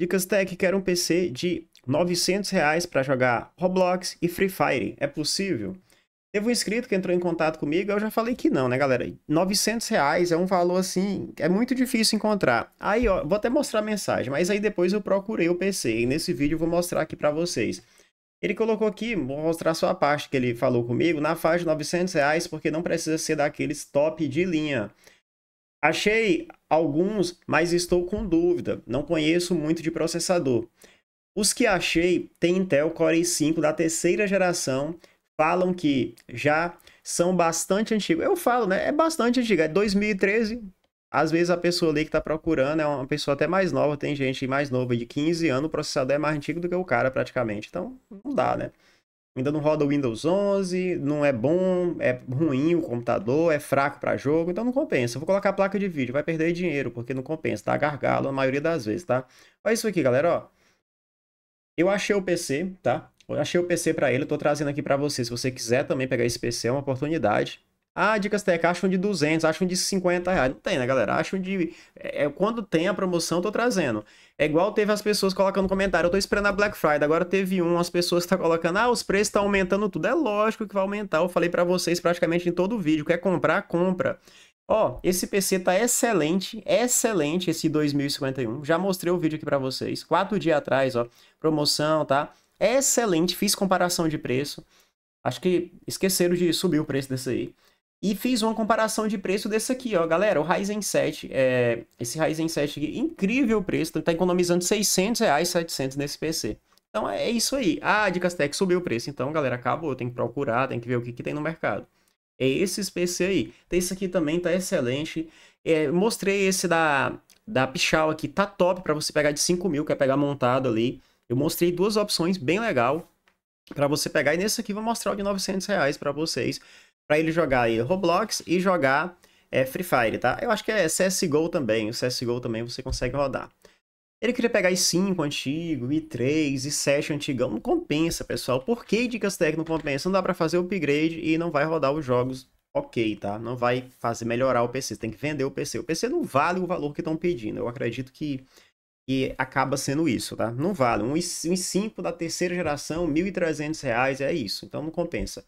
Dicas Tech quer um PC de 900 reais para jogar Roblox e Free Fire. É possível? Teve um inscrito que entrou em contato comigo, eu já falei que não, né, galera? 900 reais é um valor assim, é muito difícil encontrar. Aí, ó, vou até mostrar a mensagem, mas aí depois eu procurei o PC e nesse vídeo eu vou mostrar aqui para vocês. Ele colocou aqui, vou mostrar só a parte que ele falou comigo, na faixa de 900 reais, porque não precisa ser daqueles top de linha. Achei alguns, mas estou com dúvida. Não conheço muito de processador. Os que achei têm Intel Core i5 da terceira geração, falam que já são bastante antigos. Eu falo, né? É bastante antigo, é 2013. Às vezes a pessoa ali que está procurando é uma pessoa até mais nova, tem gente mais nova de 15 anos, o processador é mais antigo do que o cara praticamente. Então, não dá, né? ainda não roda o Windows 11, não é bom, é ruim o computador, é fraco para jogo, então não compensa. Eu vou colocar a placa de vídeo, vai perder dinheiro, porque não compensa, tá? Gargalo a maioria das vezes, tá? Olha isso aqui, galera, ó. Eu achei o PC, tá? Eu achei o PC para ele, eu tô trazendo aqui para você. Se você quiser também pegar esse PC, é uma oportunidade. Ah, dicas técnicas, acham de 200, acham de 50 reais. Não tem, né, galera? Acham de. É, é, quando tem a promoção, eu tô trazendo. É igual teve as pessoas colocando comentário. Eu tô esperando a Black Friday. Agora teve um, as pessoas tá colocando. Ah, os preços estão tá aumentando tudo. É lógico que vai aumentar. Eu falei para vocês praticamente em todo o vídeo. Quer comprar, compra. Ó, esse PC tá excelente, excelente esse 2051. Já mostrei o vídeo aqui para vocês. Quatro dias atrás, ó. Promoção, tá? excelente. Fiz comparação de preço. Acho que esqueceram de subir o preço desse aí. E fiz uma comparação de preço desse aqui, ó. Galera, o Ryzen 7, é... esse Ryzen 7 aqui, incrível preço, tá economizando 600 reais, 700 nesse PC. Então é isso aí. Ah, de Castec subiu o preço, então galera, acabou, tem que procurar, tem que ver o que, que tem no mercado. É esse PC aí. Tem Esse aqui também tá excelente. É, mostrei esse da, da Pichal aqui, tá top para você pegar de 5 mil, quer pegar montado ali. Eu mostrei duas opções bem legal para você pegar, e nesse aqui vou mostrar o de 900 reais para vocês para ele jogar aí Roblox e jogar é, Free Fire, tá? Eu acho que é CSGO também, o CSGO também você consegue rodar. Ele queria pegar i5 antigo, i3, i7 antigão, não compensa, pessoal. Por que dicas técnicas não compensa? Não dá para fazer o upgrade e não vai rodar os jogos ok, tá? Não vai fazer melhorar o PC, você tem que vender o PC. O PC não vale o valor que estão pedindo, eu acredito que, que acaba sendo isso, tá? Não vale. Um i5 da terceira geração, R$ 1.300, é isso, então não compensa.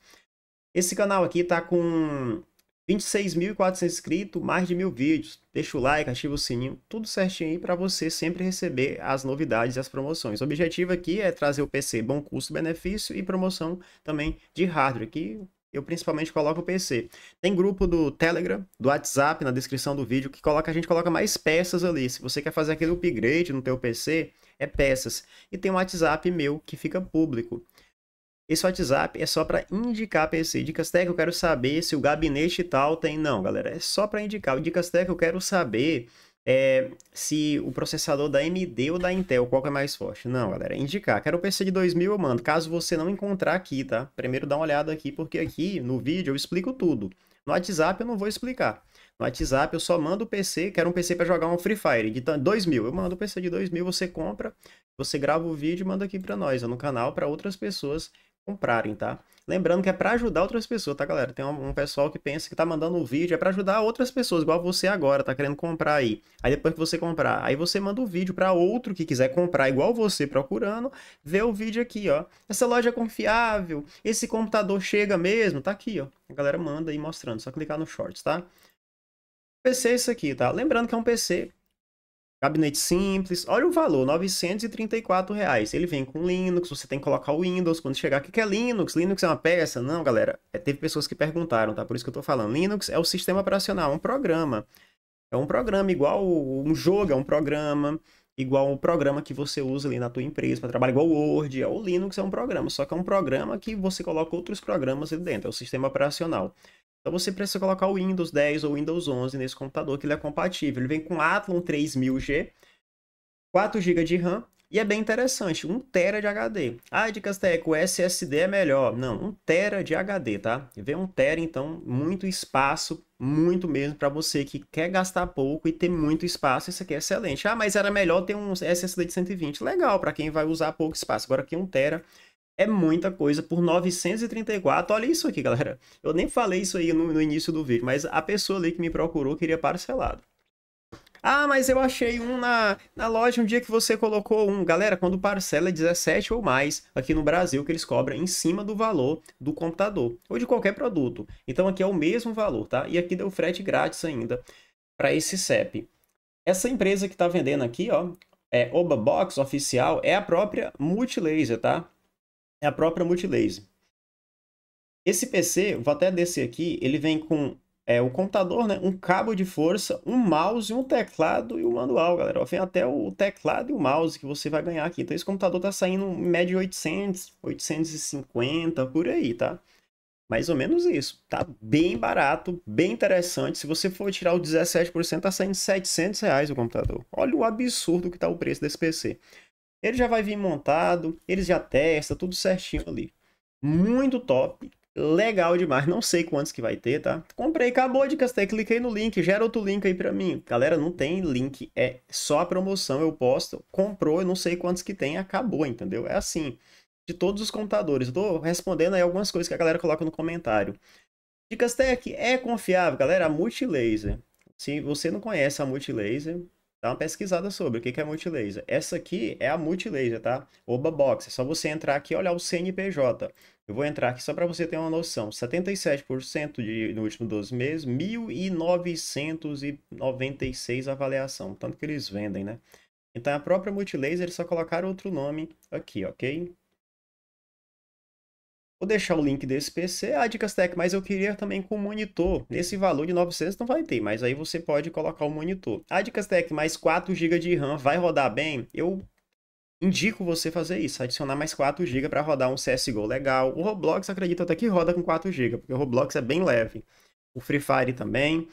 Esse canal aqui tá com 26.400 inscritos, mais de mil vídeos. Deixa o like, ativa o sininho, tudo certinho aí para você sempre receber as novidades e as promoções. O objetivo aqui é trazer o PC bom custo-benefício e promoção também de hardware, aqui eu principalmente coloco o PC. Tem grupo do Telegram, do WhatsApp na descrição do vídeo que coloca a gente coloca mais peças ali. Se você quer fazer aquele upgrade no teu PC, é peças. E tem um WhatsApp meu que fica público. Esse WhatsApp é só para indicar PC esse Dicas Tech, eu quero saber se o gabinete tal tem. Não, galera, é só para indicar. O Dicas Tech, eu quero saber é, se o processador da AMD ou da Intel, qual que é mais forte. Não, galera, é indicar. Quero o PC de 2000, eu mando. Caso você não encontrar aqui, tá? Primeiro dá uma olhada aqui, porque aqui no vídeo eu explico tudo. No WhatsApp eu não vou explicar. No WhatsApp eu só mando o PC, quero um PC para jogar um Free Fire de 2000. Eu mando o PC de 2000, você compra, você grava o vídeo e manda aqui para nós, no canal, para outras pessoas comprarem, tá? Lembrando que é para ajudar outras pessoas, tá, galera? Tem um, um pessoal que pensa que tá mandando o um vídeo é para ajudar outras pessoas, igual você agora, tá querendo comprar aí. Aí depois que você comprar, aí você manda o um vídeo para outro que quiser comprar igual você procurando, vê o vídeo aqui, ó. Essa loja é confiável, esse computador chega mesmo, tá aqui, ó. A galera manda aí mostrando, só clicar no shorts, tá? PC é isso aqui, tá? Lembrando que é um PC Gabinete simples, olha o valor, 934 reais. Ele vem com Linux, você tem que colocar o Windows quando chegar. O que é Linux? Linux é uma peça? Não, galera. É, teve pessoas que perguntaram, tá? Por isso que eu tô falando. Linux é o sistema operacional, é um programa. É um programa igual um jogo, é um programa igual o programa que você usa ali na tua empresa para trabalhar, igual o Word, é, o Linux é um programa, só que é um programa que você coloca outros programas ali dentro, é o sistema operacional. Então você precisa colocar o Windows 10 ou Windows 11 nesse computador, que ele é compatível. Ele vem com Athlon 3000G, 4 GB de RAM e é bem interessante, 1 TB de HD. Ah, de técnicas, o SSD é melhor. Não, 1 TB de HD, tá? Vem 1 TB, então, muito espaço, muito mesmo para você que quer gastar pouco e ter muito espaço, isso aqui é excelente. Ah, mas era melhor ter um SSD de 120. Legal, para quem vai usar pouco espaço. Agora aqui 1 TB é muita coisa por 934. Olha isso aqui, galera. Eu nem falei isso aí no, no início do vídeo, mas a pessoa ali que me procurou queria parcelado. Ah, mas eu achei um na, na loja um dia que você colocou um. Galera, quando parcela é 17 ou mais aqui no Brasil, que eles cobram em cima do valor do computador ou de qualquer produto. Então aqui é o mesmo valor, tá? E aqui deu frete grátis ainda para esse CEP. Essa empresa que está vendendo aqui, ó, é Oba Box oficial, é a própria Multilaser, tá? é a própria multilaser. Esse PC, vou até descer aqui, ele vem com é, o computador, né, um cabo de força, um mouse, um teclado e um manual, galera. vem até o teclado e o mouse que você vai ganhar aqui. Então esse computador tá saindo em média 800, 850, por aí, tá? Mais ou menos isso. Tá bem barato, bem interessante. Se você for tirar o 17%, tá saindo 700 reais o computador. Olha o absurdo que tá o preço desse PC. Ele já vai vir montado, ele já testa, tudo certinho ali. Muito top, legal demais. Não sei quantos que vai ter, tá? Comprei, acabou de castar, cliquei no link, gera outro link aí pra mim. Galera, não tem link, é só a promoção, eu posto. Comprou, eu não sei quantos que tem, acabou, entendeu? É assim, de todos os computadores. Eu tô respondendo aí algumas coisas que a galera coloca no comentário. Dicas Tech é confiável, galera. A Multilaser. Se você não conhece a Multilaser, dá uma pesquisada sobre o que, que é multilaser. Essa aqui é a multilaser, tá? Oba Box. É só você entrar aqui e olhar o CNPJ. Eu vou entrar aqui só para você ter uma noção. 77% de, no último 12 meses, 1.996 avaliação. Tanto que eles vendem, né? Então, a própria multilaser, eles só colocaram outro nome aqui, ok? Vou deixar o link desse PC, a ah, Dicas Tech, mas eu queria também com monitor. Nesse valor de 900 não vai ter, mas aí você pode colocar o monitor. A ah, Dicas Tech mais 4 GB de RAM vai rodar bem? Eu indico você fazer isso, adicionar mais 4 GB para rodar um CSGO legal. O Roblox acredito até que roda com 4 GB, porque o Roblox é bem leve. O Free Fire também.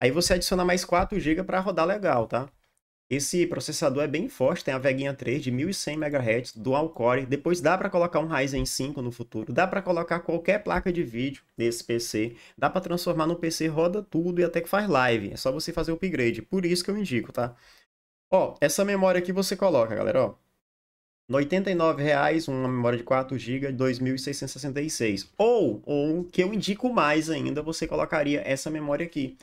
Aí você adiciona mais 4 GB para rodar legal, tá? Esse processador é bem forte, tem a Veguinha 3 de 1100 MHz, dual core. Depois dá para colocar um Ryzen 5 no futuro, dá para colocar qualquer placa de vídeo nesse PC, dá para transformar no PC, roda tudo e até que faz live. É só você fazer o upgrade, por isso que eu indico, tá? Ó, essa memória aqui você coloca, galera, ó. R$ 89,00, uma memória de 4 GB, 2.666. Ou, ou, que eu indico mais ainda, você colocaria essa memória aqui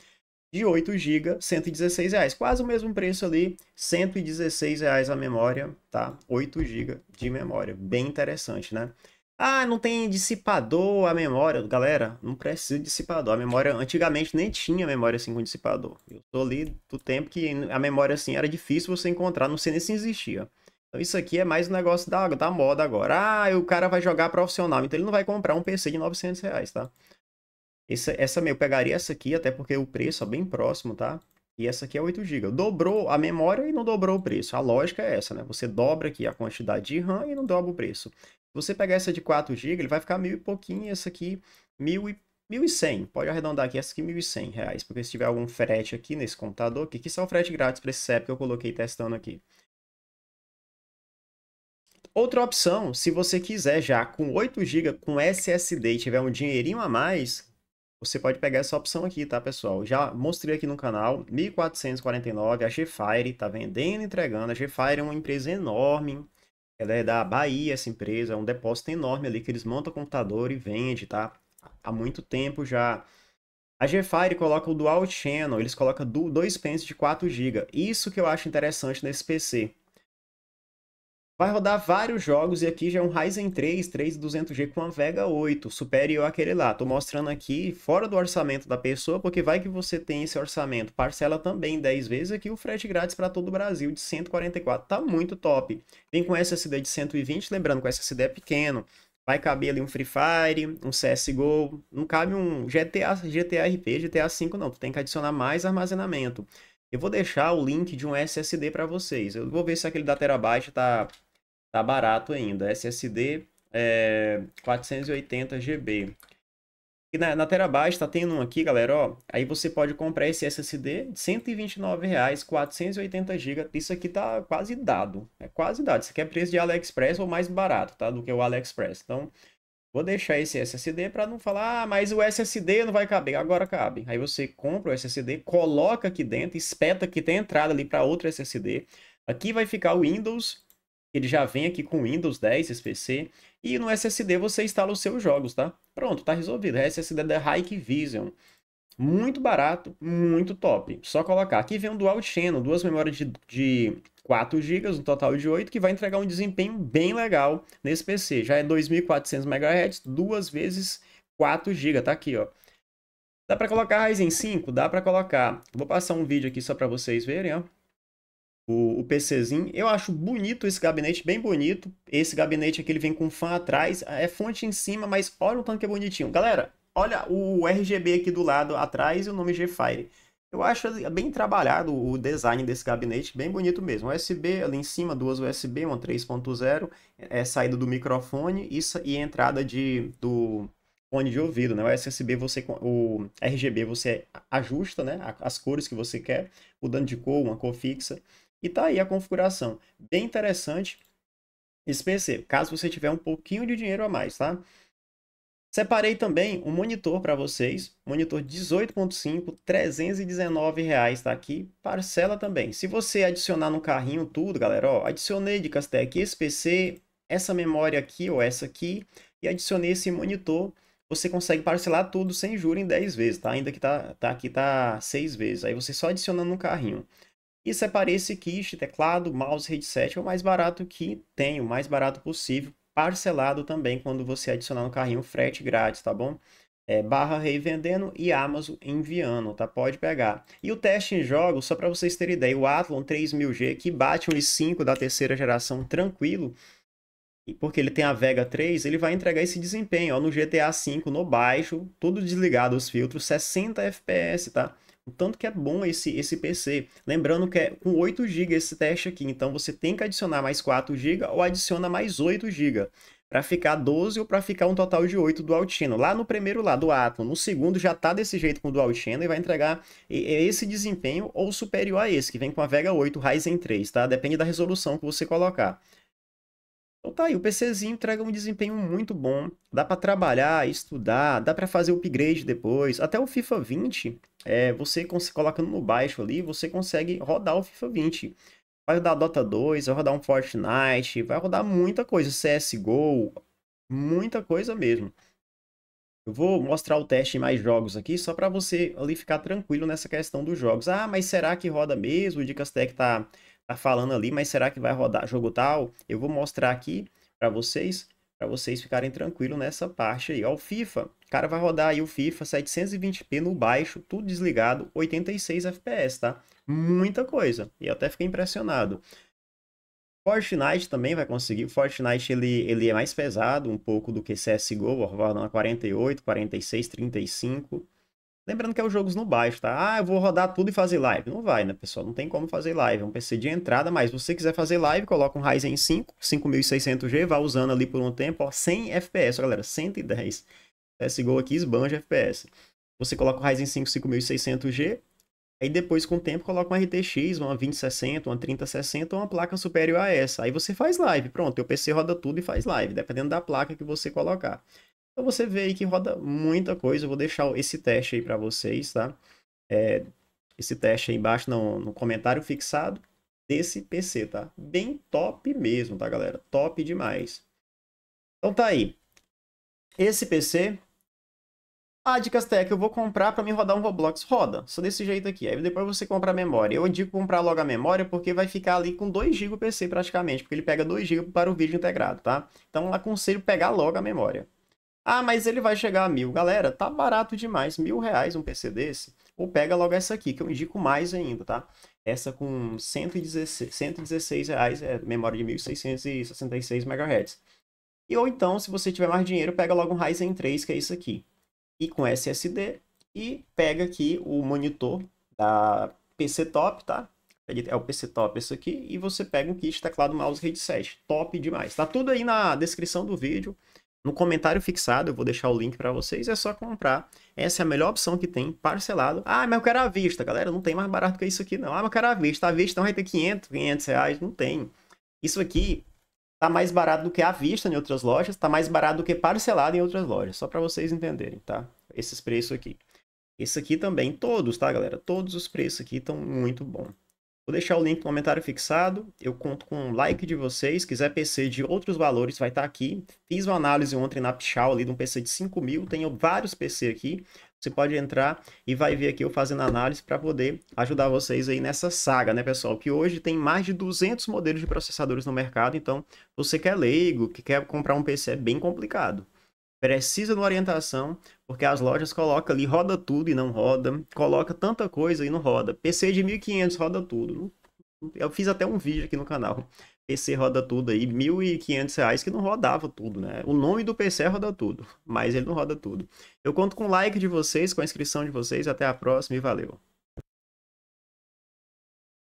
de 8 GB, 116 reais, quase o mesmo preço ali, 116 reais a memória, tá? 8 GB de memória, bem interessante, né? Ah, não tem dissipador a memória, galera, não precisa de dissipador. A memória antigamente nem tinha memória assim com dissipador. Eu tô ali do tempo que a memória assim era difícil você encontrar, não sei nem se existia. Então isso aqui é mais um negócio da, da moda agora. Ah, o cara vai jogar profissional, então ele não vai comprar um PC de 900 reais, tá? Essa, essa, eu pegaria essa aqui, até porque o preço é bem próximo, tá? E essa aqui é 8 GB. Dobrou a memória e não dobrou o preço. A lógica é essa, né? Você dobra aqui a quantidade de RAM e não dobra o preço. Se você pegar essa de 4 GB, ele vai ficar mil e pouquinho, e essa aqui mil e cem pode arredondar aqui essa aqui cem reais, porque se tiver algum frete aqui nesse computador, que aqui só é o frete grátis para esse CEP que eu coloquei testando aqui. Outra opção, se você quiser já com 8 GB com SSD e tiver um dinheirinho a mais, você pode pegar essa opção aqui, tá, pessoal? Já mostrei aqui no canal, 1449, a Gfire, tá vendendo e entregando. A Gfire é uma empresa enorme, ela é da Bahia, essa empresa, é um depósito enorme ali que eles montam computador e vendem, tá? Há muito tempo já. A Gfire coloca o Dual Channel, eles colocam dois penses de 4 GB. Isso que eu acho interessante nesse PC. Vai rodar vários jogos e aqui já é um Ryzen 3 3200G com a Vega 8, superior àquele lá. Tô mostrando aqui fora do orçamento da pessoa, porque vai que você tem esse orçamento. Parcela também 10 vezes aqui o frete grátis para todo o Brasil de 144. Tá muito top. Vem com SSD de 120, lembrando que o SSD é pequeno. Vai caber ali um Free Fire, um CSGO, não cabe um GTA, GTA RP, GTA 5 não. Tu tem que adicionar mais armazenamento. Eu vou deixar o link de um SSD para vocês. Eu vou ver se aquele da Terabyte tá Tá barato ainda. SSD é, 480 GB. E na, na Terabyte tá tendo um aqui, galera, ó. Aí você pode comprar esse SSD de 129 reais, GB. Isso aqui tá quase dado. É quase dado. Isso aqui é preço de AliExpress ou mais barato, tá? Do que o AliExpress. Então, vou deixar esse SSD para não falar, ah, mas o SSD não vai caber. Agora cabe. Aí você compra o SSD, coloca aqui dentro, espeta que tem entrada ali para outro SSD. Aqui vai ficar o Windows ele já vem aqui com Windows 10, SPC, e no SSD você instala os seus jogos, tá? Pronto, tá resolvido. É SSD da Hike Vision. Muito barato, muito top. Só colocar. Aqui vem um dual channel, duas memórias de, de 4 GB, um total de 8, que vai entregar um desempenho bem legal nesse PC. Já é 2400 MHz, duas vezes 4 GB, tá aqui, ó. Dá para colocar Ryzen 5? Dá para colocar. Vou passar um vídeo aqui só para vocês verem, ó o, o PCzinho. Eu acho bonito esse gabinete, bem bonito. Esse gabinete aqui ele vem com fan atrás, é fonte em cima, mas olha o tanto que é bonitinho. Galera, olha o RGB aqui do lado atrás e o nome G-Fire. Eu acho bem trabalhado o design desse gabinete, bem bonito mesmo. USB ali em cima, duas USB, uma 3.0, é saída do microfone e, e entrada de, do fone de ouvido, né? O SSB você o RGB você ajusta, né, as cores que você quer, mudando de cor, uma cor fixa. E tá aí a configuração. Bem interessante esse PC, caso você tiver um pouquinho de dinheiro a mais, tá? Separei também um monitor para vocês, monitor 18.5, 319 reais, tá aqui, parcela também. Se você adicionar no carrinho tudo, galera, ó, adicionei de Castec esse PC, essa memória aqui ou essa aqui, e adicionei esse monitor, você consegue parcelar tudo sem juro em 10 vezes, tá? Ainda que tá, tá aqui tá 6 vezes, aí você só adicionando no carrinho e separei esse kit, teclado, mouse, headset, é o mais barato que tem, o mais barato possível, parcelado também quando você adicionar no carrinho frete grátis, tá bom? É, barra revendendo e Amazon enviando, tá? Pode pegar. E o teste em jogos, só para vocês terem ideia, o Athlon 3000G, que bate um i5 da terceira geração tranquilo, porque ele tem a Vega 3, ele vai entregar esse desempenho, ó, no GTA V no baixo, tudo desligado os filtros, 60 FPS, tá? O tanto que é bom esse, esse PC. Lembrando que é com 8 GB esse teste aqui, então você tem que adicionar mais 4 GB ou adiciona mais 8 GB para ficar 12 ou para ficar um total de 8 do Altino. Lá no primeiro lá do Atom, no segundo já tá desse jeito com o Dual Channel e vai entregar esse desempenho ou superior a esse, que vem com a Vega 8 Ryzen 3, tá? Depende da resolução que você colocar. Então tá aí, o PCzinho entrega um desempenho muito bom, dá para trabalhar, estudar, dá para fazer upgrade depois. Até o FIFA 20, é, você colocando no baixo ali, você consegue rodar o FIFA 20. Vai rodar Dota 2, vai rodar um Fortnite, vai rodar muita coisa, CSGO, muita coisa mesmo. Eu vou mostrar o teste em mais jogos aqui, só para você ali ficar tranquilo nessa questão dos jogos. Ah, mas será que roda mesmo? O Dicastec tá tá falando ali, mas será que vai rodar jogo tal? Eu vou mostrar aqui para vocês, para vocês ficarem tranquilos nessa parte aí. Ó, o FIFA, o cara vai rodar aí o FIFA 720p no baixo, tudo desligado, 86 FPS, tá? Muita coisa. E eu até fiquei impressionado. Fortnite também vai conseguir. O Fortnite ele, ele é mais pesado um pouco do que CSGO, vai rodar na 48, 46, 35. Lembrando que é os jogos no baixo, tá? Ah, eu vou rodar tudo e fazer live. Não vai, né, pessoal? Não tem como fazer live. É um PC de entrada, mas se você quiser fazer live, coloca um Ryzen 5, 5600G, vá usando ali por um tempo, ó, 100 FPS, ó, galera, 110. CSGO aqui esbanja FPS. Você coloca o Ryzen 5 5600G, aí depois com o tempo coloca um RTX, uma 2060, uma 3060 ou uma placa superior a essa. Aí você faz live, pronto, o PC roda tudo e faz live, dependendo da placa que você colocar. Então você vê aí que roda muita coisa. Eu vou deixar esse teste aí para vocês, tá? É, esse teste aí embaixo no, no comentário fixado desse PC, tá? Bem top mesmo, tá, galera? Top demais. Então tá aí. Esse PC... Ah, dicas tech, eu vou comprar para mim rodar um Roblox. Roda, só desse jeito aqui. Aí depois você compra a memória. Eu indico comprar logo a memória porque vai ficar ali com 2 GB PC praticamente, porque ele pega 2 GB para o vídeo integrado, tá? Então aconselho pegar logo a memória. Ah, mas ele vai chegar a mil. Galera, tá barato demais. Mil reais um PC desse. Ou pega logo essa aqui, que eu indico mais ainda, tá? Essa com 116, 116 reais, é memória de 1666 MHz. E ou então, se você tiver mais dinheiro, pega logo um Ryzen 3, que é isso aqui. E com SSD. E pega aqui o monitor da PC Top, tá? é o PC Top isso aqui, e você pega um kit teclado, mouse, headset. Top demais. Tá tudo aí na descrição do vídeo. No comentário fixado, eu vou deixar o link para vocês, é só comprar. Essa é a melhor opção que tem, parcelado. Ah, mas eu quero à vista, galera, não tem mais barato que isso aqui não. Ah, mas eu quero à vista, à vista não vai ter 500, 500 reais, não tem. Isso aqui tá mais barato do que à vista em outras lojas, tá mais barato do que parcelado em outras lojas, só para vocês entenderem, tá? Esses preços aqui. Esse aqui também, todos, tá, galera? Todos os preços aqui estão muito bom. Vou deixar o link no comentário fixado. Eu conto com um like de vocês. Se quiser PC de outros valores, vai estar tá aqui. Fiz uma análise ontem na Pichal ali de um PC de 5 mil. Tenho vários PC aqui. Você pode entrar e vai ver aqui eu fazendo análise para poder ajudar vocês aí nessa saga, né, pessoal? Que hoje tem mais de 200 modelos de processadores no mercado. Então, você que é leigo, que quer comprar um PC, é bem complicado precisa de uma orientação, porque as lojas colocam ali, roda tudo e não roda, coloca tanta coisa e não roda. PC de 1500 roda tudo. Eu fiz até um vídeo aqui no canal. PC roda tudo aí, 1.500 reais que não rodava tudo, né? O nome do PC roda tudo, mas ele não roda tudo. Eu conto com o like de vocês, com a inscrição de vocês. Até a próxima e valeu!